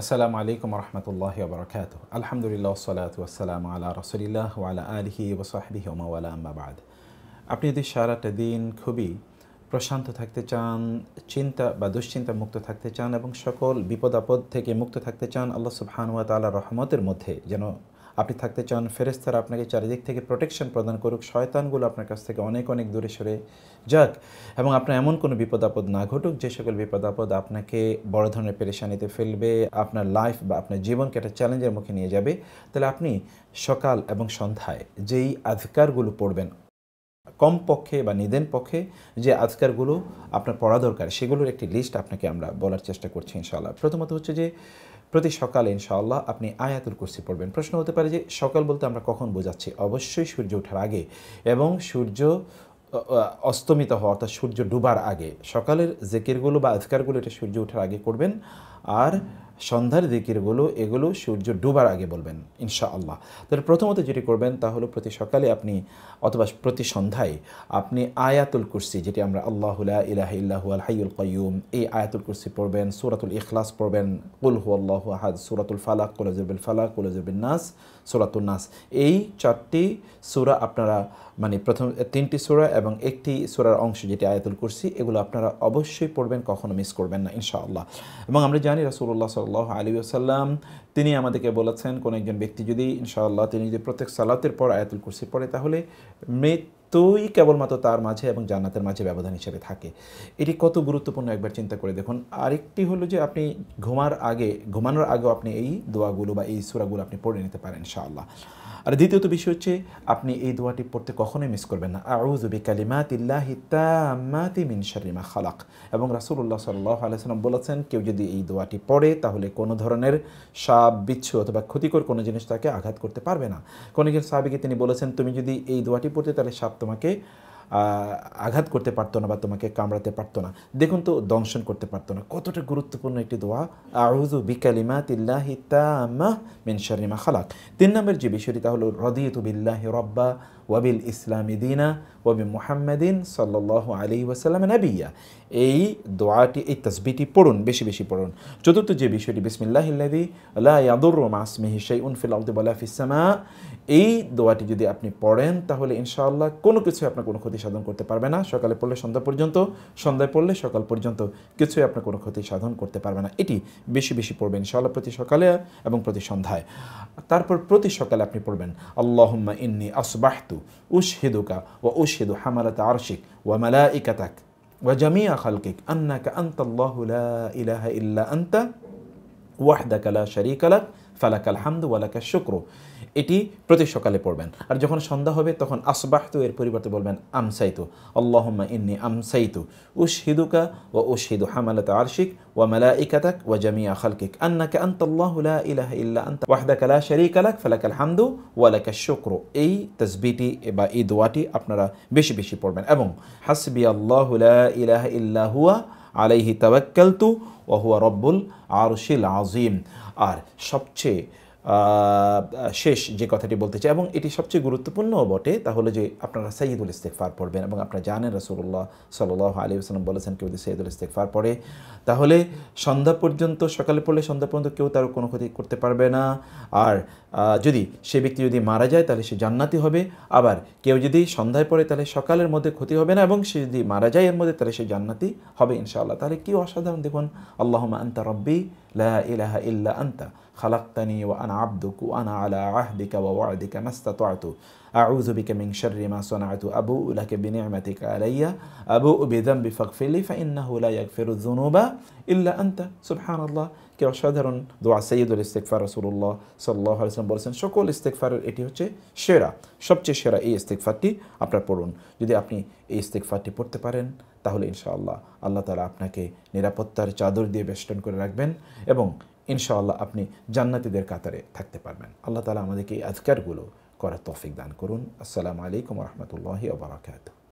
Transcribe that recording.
আসসালামু আলাইকুম রহমতুল্লাহ বরকাত আলহামদুলিল্লাহ সালাত ওয়াসালাম আলা রসুলিল্লাহ ওয়ালা আলহি ওসাহবিহি ওমাওয়ালা আম্মাবাদ আপনি যদি সারাটা দিন খুবই প্রশান্ত থাকতে চান চিন্তা বা দুশ্চিন্তা মুক্ত থাকতে চান এবং সকল বিপদ আপদ থেকে মুক্ত থাকতে চান আল্লাহ সুবহানুয়া তালা রহমতের মধ্যে যেন আপনি থাকতে চান ফেরেস্তারা আপনাকে চারিদিক থেকে প্রোটেকশন প্রদান করুক শয়তানগুলো আপনার কাছ থেকে অনেক অনেক দূরে সরে যাক এবং আপনার এমন কোনো বিপদ আপদ না ঘটুক যে সকল বিপদ আপদ আপনাকে বড় ধরনের পেরেশানিতে ফেলবে আপনার লাইফ বা আপনার জীবনকে একটা চ্যালেঞ্জের মুখে নিয়ে যাবে তাহলে আপনি সকাল এবং সন্ধ্যায় যেই আধিকারগুলো পড়বেন কম পক্ষে বা নিদেন পক্ষে যে আজকারগুলো আপনার পড়া দরকার সেগুলোর একটি লিস্ট আপনাকে আমরা বলার চেষ্টা করছি ইনশাআল্লাহ প্রথমত হচ্ছে যে প্রতি সকালে ইনশাআল্লাহ আপনি আয়াতুল কুরসি পড়বেন প্রশ্ন হতে পারে যে সকাল বলতে আমরা কখন বোঝাচ্ছি অবশ্যই সূর্য ওঠার আগে এবং সূর্য অস্তমিত হওয়া অর্থাৎ সূর্য ডুবার আগে সকালের জেকেরগুলো বা আজকারগুলো এটা সূর্য ওঠার আগে করবেন আর সন্ধ্যার দিকিরগুলো এগুলো সূর্য ডুবার আগে বলবেন ইনশা আল্লাহ তাহলে প্রথমত যেটি করবেন তা হলো প্রতি সকালে আপনি অথবা প্রতি সন্ধ্যায় আপনি আয়াতুল কুরসি যেটি আমরা আল্লাহুল্লাহ ইলাহ ইল্লাহু আলহাইউল কয়ুম এই আয়াতুল কুরসি পড়বেন সুরাতুল ইখলাস পড়বেন কুল হু আল্লাহ আহাদ সুরাতুল ফালাক কুলজুবিল ফালাক কুলজুবিল নাস সুরাতুল নাস এই চারটি সুরা আপনারা মানে প্রথম তিনটি সুরা এবং একটি সুরার অংশ যেটি আয়াতুল কুরসি এগুলো আপনারা অবশ্যই পড়বেন কখনো মিস করবেন না ইনশাআল্লাহ এবং আমরা জানি রাসুল্লাহ সাল্লাহ আলী আসাল্লাম তিনি আমাদেরকে বলেছেন কোনো একজন ব্যক্তি যদি ইনশাআল্লাহ তিনি যদি প্রত্যেক সালাতের পর আয়াতুল কুরসি পড়ে তাহলে মৃত্যুই কেবলমাত্র তার মাঝে এবং জান্নাতের মাঝে ব্যবধান হিসেবে থাকে এটি কত গুরুত্বপূর্ণ একবার চিন্তা করে দেখুন আরেকটি হলো যে আপনি ঘুমার আগে ঘুমানোর আগেও আপনি এই দোয়াগুলো বা এই সুরাগুলো আপনি পড়ে নিতে পারেন ইনশাআল্লাহ আর দ্বিতীয়ত বিষয় হচ্ছে আপনি এই দোয়াটি পড়তে কখনোই মিস করবেন না আউজুবি কালিমাত ইল্লাহিতামাতি মিন শারিমা খালাক এবং রাসুল্লাহ সাল্লাহ আলাইসাল্লাম বলেছেন কেউ যদি এই দোয়াটি পড়ে তাহলে কোনো ধরনের সাপ বিচ্ছু অথবা ক্ষতিকর কোনো জিনিস তাকে আঘাত করতে পারবে না কোনো একজন সাহাবিকে তিনি বলেছেন তুমি যদি এই দোয়াটি পড়তে তাহলে সাপ তোমাকে আঘাত করতে পারতো না বা তোমাকে কামড়াতে পারতো না দেখুন তো দংশন করতে পারতো না কতটা গুরুত্বপূর্ণ একটি দোয়া আউজু বিকালিমা তিল্লাহি তামাহ মিন শরিমা খালাক তিন নম্বর যে বিষয়টি তা হলো রদিয়তু বিল্লাহি রব্বা ওয়াবিল ইসলামী দিনা ওয়াবি মুহাম্মাদিন সাল্লাহ আলী ওয়াসাল্লাম নাবিয়া এই দোয়াটি এই তসবিটি পড়ুন বেশি বেশি পড়ুন চতুর্থ যে বিষয়টি বিসমিল্লাহিল্লাদি আল্লাহ ইয়াদুর মাসমিহি শাই উনফিল আউদ্দুল্লাহ ফিসামা এই দোয়াটি যদি আপনি পড়েন তাহলে ইনশাআল্লাহ কোনো কিছু আপনার কোনো ক্ষতি সাধন করতে পারবে না সকালে পড়লে সন্ধ্যা পর্যন্ত সন্ধ্যায় পড়লে সকাল পর্যন্ত কিছুই আপনার কোনো ক্ষতি সাধন করতে পারবে না এটি বেশি বেশি পড়বেন ইনশাআল্লাহ প্রতি সকালে এবং প্রতি সন্ধ্যায় তারপর প্রতি সকালে আপনি পড়বেন আল্লাহম্মা ইন্নি আসবাহতু উস হেদুকা ও উশ হেদু হামালাত আরশিক ওয়া মালা ইকাতাক ওয়া জামিয়া খালকিক কা আন্তাল্লাহ ইলাহা ইল্লা আন্তা ওয়াহদাকা লা শারিকা লাক ফালাকাল হামদু ওয়ালাকা শুক্র এটি প্রতি সকালে পড়বেন আর যখন সন্ধ্যা হবে তখন আসবাহতু এর পরিবর্তে বলবেন আমসাইতু আল্লাহম্মা ইন্নি আমসাইতু উশহিদুকা ওয়া উশহিদু হামালাত আরশিক ওয়া মালাইকাতাক ওয়া জামিয়া খালকিক আন্নাকা আনতাল্লাহু লা ইলাহা ইল্লা আনতা ওয়াহদাকা লা শারীকা লাক ফালাকাল হামদু ওয়া লাকাশ শুকরু এই তাসবিহটি বা এই দোয়াটি আপনারা বেশি বেশি পড়বেন এবং হাসবি আল্লাহু লা ইলাহা ইল্লা হুয়া عليه توكلت وهو رب العرش العظيم আর সবচেয়ে শেষ যে কথাটি বলতে চাই এবং এটি সবচেয়ে গুরুত্বপূর্ণও বটে তাহলে যে আপনারা সঈদুল ইস্তেকফার পড়বেন এবং আপনারা জানেন রসুল্লাহ সাল্লাহ আলী আসসালাম বলেছেন কেউ যদি সঈদুল ইস্তেকফার পড়ে তাহলে সন্ধ্যা পর্যন্ত সকালে পড়লে সন্ধ্যা পর্যন্ত কেউ তার কোনো ক্ষতি করতে পারবে না আর যদি সে ব্যক্তি যদি মারা যায় তাহলে সে জান্নাতি হবে আবার কেউ যদি সন্ধ্যায় পড়ে তাহলে সকালের মধ্যে ক্ষতি হবে না এবং সে যদি মারা যায় এর মধ্যে তাহলে সে জান্নাতি হবে ইনশাআল্লাহ তাহলে কি অসাধারণ দেখুন আল্লাহ আন্তা রব্বি لا إله إلا أنت خلقتني وأنا عبدك وأنا على عهدك ووعدك ما استطعت أعوذ بك من شر ما صنعت أبوء لك بنعمتك علي أبوء بذنبي فاغفر لي فإنه لا يغفر الذنوب إلا أنت سبحان الله سيد الاستغفار رسول الله صلى الله عليه وسلم বলেছেন شكو الاستغفار الاتي هو সেরা সবচেয়ে সেরা এই استغفارتي أبرا পড়ুন جدي أبني এই ইস্তেকফারটি পড়তে পারেন তাহলে ইনশাআল্লাহ আল্লাহ তালা আপনাকে নিরাপত্তার চাদর দিয়ে বেষ্টন করে রাখবেন এবং ইনশাআল্লাহ আপনি জান্নাতিদের কাতারে থাকতে পারবেন আল্লাহ তালা আমাদেরকে এই আজকারগুলো করার তফিক দান করুন আসসালামু আলাইকুম রহমতুল্লাহি আবরাকাতু